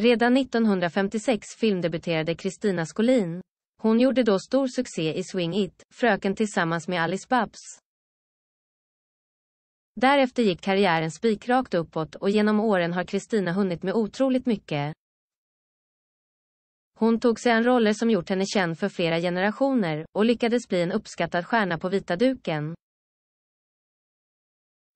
Redan 1956 filmdebuterade Kristina Skolin. Hon gjorde då stor succé i Swing It, Fröken tillsammans med Alice Babs. Därefter gick karriären spikrakt uppåt och genom åren har Kristina hunnit med otroligt mycket. Hon tog sig en roller som gjort henne känd för flera generationer och lyckades bli en uppskattad stjärna på vita duken.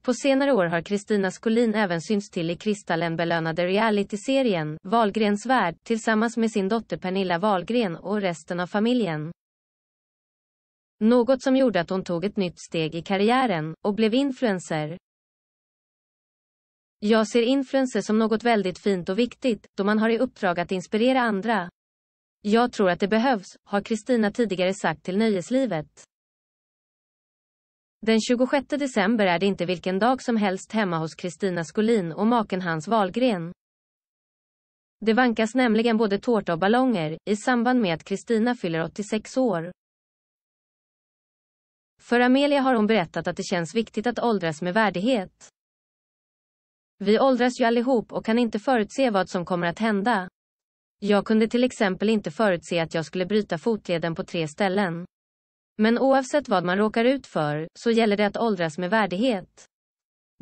På senare år har Kristina Skolin även synts till i Kristallen-belönade realityserien Valgrens värld tillsammans med sin dotter Pernilla Valgren och resten av familjen. Något som gjorde att hon tog ett nytt steg i karriären och blev influencer. Jag ser influencer som något väldigt fint och viktigt, då man har i uppdrag att inspirera andra. Jag tror att det behövs, har Kristina tidigare sagt till Nöjeslivet. Den 26 december är det inte vilken dag som helst hemma hos Kristina Skolin och maken Hans Wahlgren. Det vankas nämligen både tårta och ballonger, i samband med att Kristina fyller 86 år. För Amelia har hon berättat att det känns viktigt att åldras med värdighet. Vi åldras ju allihop och kan inte förutse vad som kommer att hända. Jag kunde till exempel inte förutse att jag skulle bryta fotleden på tre ställen. Men oavsett vad man råkar ut för, så gäller det att åldras med värdighet.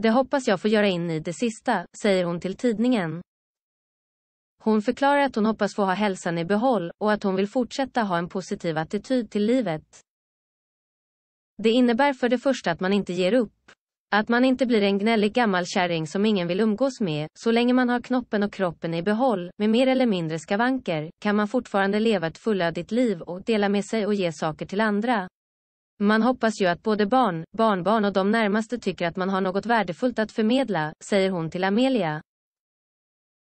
Det hoppas jag får göra in i det sista, säger hon till tidningen. Hon förklarar att hon hoppas få ha hälsan i behåll och att hon vill fortsätta ha en positiv attityd till livet. Det innebär för det första att man inte ger upp. Att man inte blir en gnällig gammal kärring som ingen vill umgås med, så länge man har knoppen och kroppen i behåll, med mer eller mindre skavanker, kan man fortfarande leva ett fullödigt liv och dela med sig och ge saker till andra. Man hoppas ju att både barn, barnbarn och de närmaste tycker att man har något värdefullt att förmedla, säger hon till Amelia.